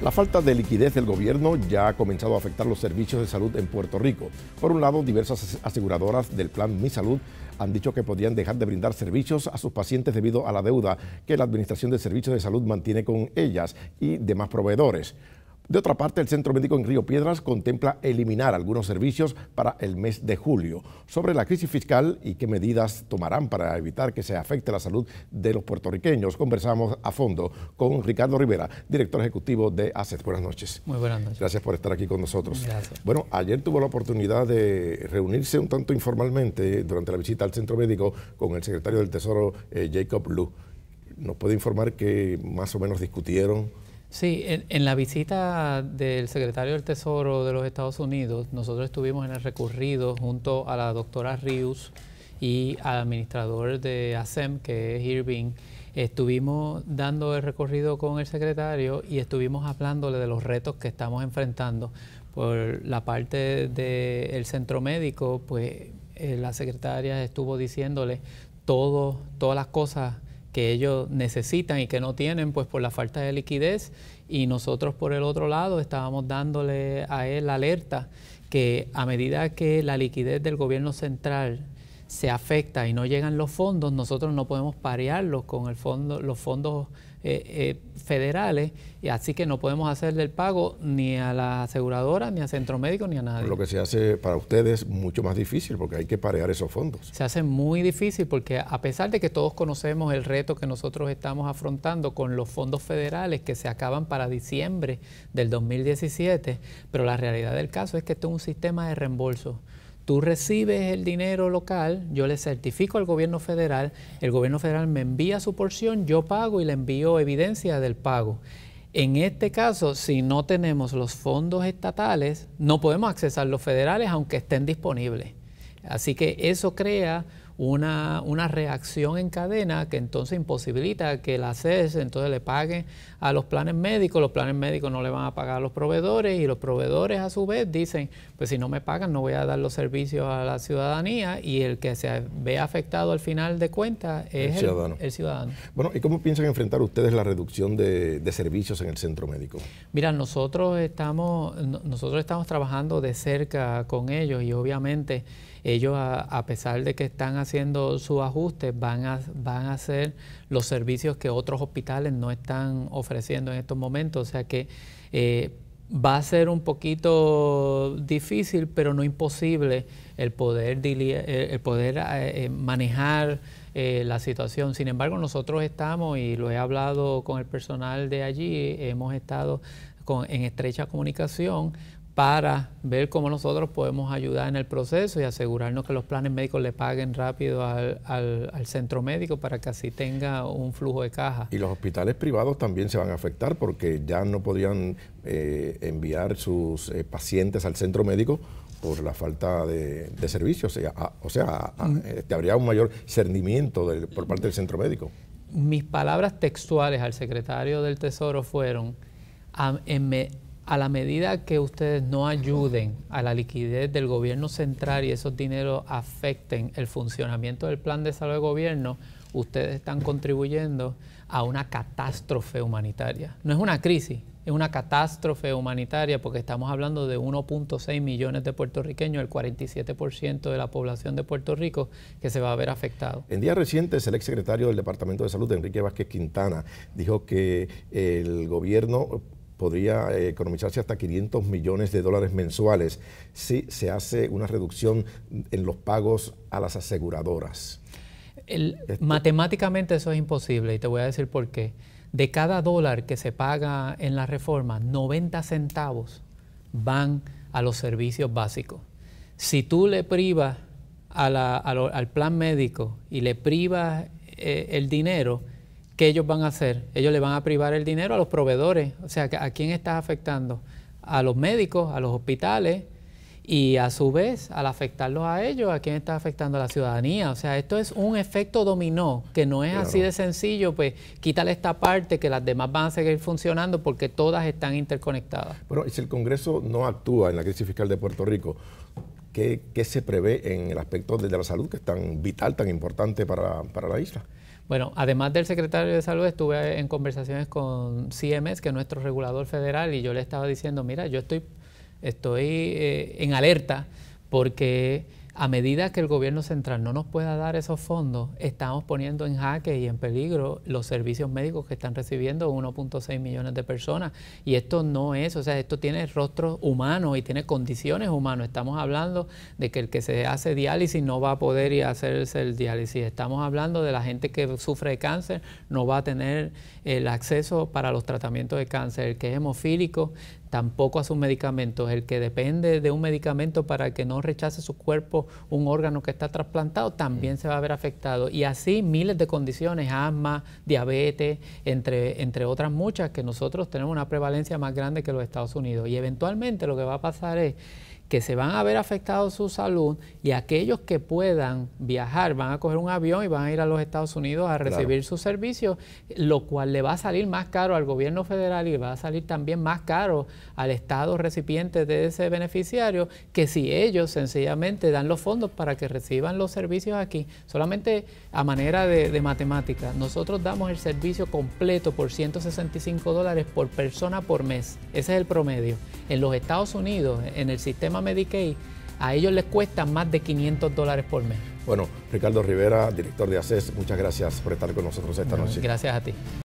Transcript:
La falta de liquidez del gobierno ya ha comenzado a afectar los servicios de salud en Puerto Rico. Por un lado, diversas aseguradoras del plan Mi Salud han dicho que podrían dejar de brindar servicios a sus pacientes debido a la deuda que la Administración de Servicios de Salud mantiene con ellas y demás proveedores. De otra parte, el Centro Médico en Río Piedras contempla eliminar algunos servicios para el mes de julio. Sobre la crisis fiscal y qué medidas tomarán para evitar que se afecte la salud de los puertorriqueños, conversamos a fondo con Ricardo Rivera, director ejecutivo de ACET. Buenas noches. Muy buenas noches. Gracias por estar aquí con nosotros. Gracias. Bueno, ayer tuvo la oportunidad de reunirse un tanto informalmente durante la visita al Centro Médico con el secretario del Tesoro, eh, Jacob Lu. ¿Nos puede informar qué más o menos discutieron? Sí, en, la visita del secretario del Tesoro de los Estados Unidos, nosotros estuvimos en el recorrido junto a la doctora Rius y al administrador de ASEM, que es Irving. Estuvimos dando el recorrido con el secretario y estuvimos hablándole de los retos que estamos enfrentando. Por la parte del centro médico, pues eh, la secretaria estuvo diciéndole todo, todas las cosas que ellos necesitan y que no tienen, pues por la falta de liquidez. Y nosotros por el otro lado estábamos dándole a él alerta que a medida que la liquidez del gobierno central se afecta y no llegan los fondos, nosotros no podemos parearlos con el fondo, los fondos eh, eh, federales, y así que no podemos hacerle el pago ni a la aseguradora, ni a centro médico, ni a nadie. Lo que se hace para ustedes es mucho más difícil porque hay que parear esos fondos. Se hace muy difícil porque a pesar de que todos conocemos el reto que nosotros estamos afrontando con los fondos federales que se acaban para diciembre del 2017, pero la realidad del caso es que esto es un sistema de reembolso tú recibes el dinero local, yo le certifico al gobierno federal, el gobierno federal me envía su porción, yo pago y le envío evidencia del pago. En este caso, si no tenemos los fondos estatales, no podemos accesar los federales aunque estén disponibles. Así que eso crea una, reacción en cadena que entonces imposibilita que la CES entonces le pague a los planes médicos, los planes médicos no le van a pagar a los proveedores y los proveedores a su vez dicen, pues si no me pagan no voy a dar los servicios a la ciudadanía y el que se ve afectado al final de cuentas es el ciudadano. Bueno, ¿y cómo piensan enfrentar ustedes la reducción de, de servicios en el centro médico? Mira, nosotros estamos, nosotros estamos trabajando de cerca con ellos y obviamente ellos a, pesar de que están haciendo sus ajustes, van a, hacer los servicios que otros hospitales no están ofreciendo en estos momentos. O sea que eh, va a ser un poquito difícil, pero no imposible el poder, eh, el poder eh, manejar la situación. Sin embargo, nosotros estamos, y lo he hablado con el personal de allí, hemos estado en estrecha comunicación para ver cómo nosotros podemos ayudar en el proceso y asegurarnos que los planes médicos le paguen rápido al, centro médico para que así tenga un flujo de caja. Y los hospitales privados también se van a afectar porque ya no podían eh, enviar sus eh, pacientes al centro médico por la falta de, de servicios. O sea, mm. eh, este, habría un mayor cernimiento por parte del centro médico. Mis palabras textuales al secretario del Tesoro fueron, en a la medida que ustedes no ayuden a la liquidez del gobierno central y esos dineros afecten el funcionamiento del plan de salud de gobierno, ustedes están contribuyendo a una catástrofe humanitaria. No es una crisis, es una catástrofe humanitaria porque estamos hablando de 1.6 millones de puertorriqueños, el 47% de la población de Puerto Rico que se va a ver afectado. En días recientes, el exsecretario del Departamento de Salud, Enrique Vázquez Quintana, dijo que el gobierno podría eh, economizarse hasta 500 millones de dólares mensuales si se hace una reducción en los pagos a las aseguradoras. Este- matemáticamente eso es imposible y te voy a decir por qué. De cada dólar que se paga en la reforma, 90 centavos van a los servicios básicos. Si tú le privas al plan médico y le privas eh, el dinero, ¿qué ellos van a hacer? Ellos le van a privar el dinero a los proveedores. O sea, ¿a quién estás afectando? A los médicos, a los hospitales y a su vez, al afectarlos a ellos, ¿a quién estás afectando a la ciudadanía? O sea, esto es un efecto dominó que no es así de sencillo, pues quítale esta parte que las demás van a seguir funcionando porque todas están interconectadas. Pero si el Congreso no actúa en la crisis fiscal de Puerto Rico, ¿Qué, se prevé en el aspecto de la salud que es tan vital, tan importante para, la isla? Bueno, además del secretario de Salud, estuve en conversaciones con CMS, que es nuestro regulador federal, y yo le estaba diciendo, mira, yo estoy, estoy eh, en alerta porque a medida que el gobierno central no nos pueda dar esos fondos, estamos poniendo en jaque y en peligro los servicios médicos que están recibiendo 1.6 millones de personas. Y esto no es, o sea, esto tiene rostro humano y tiene condiciones humanas. Estamos hablando de que el que se hace diálisis no va a poder ir hacerse el diálisis. Estamos hablando de la gente que sufre de cáncer, no va a tener el acceso para los tratamientos de cáncer. El que es hemofílico tampoco a sus medicamentos. El que depende de un medicamento para que no rechace su cuerpo un órgano que está trasplantado, también mm. se va a ver afectado. Y así miles de condiciones, asma, diabetes, entre, entre otras muchas, que nosotros tenemos una prevalencia más grande que los Estados Unidos. Y eventualmente lo que va a pasar es que se van a ver afectados su salud y aquellos que puedan viajar van a coger un avión y van a ir a los Estados Unidos a recibir sus servicios, lo cual le va a salir más caro al gobierno federal y va a salir también más caro al Estado recipiente de ese beneficiario que si ellos sencillamente dan los fondos para que reciban los servicios aquí, solamente a manera de, de matemática, nosotros damos el servicio completo por 165 dólares por persona por mes, ese es el promedio. En los Estados Unidos, en el sistema Medicaid, a ellos les cuesta más de 500 dólares por mes. Bueno, Ricardo Rivera, director de ACES, muchas gracias por estar con nosotros esta noche. Gracias a ti.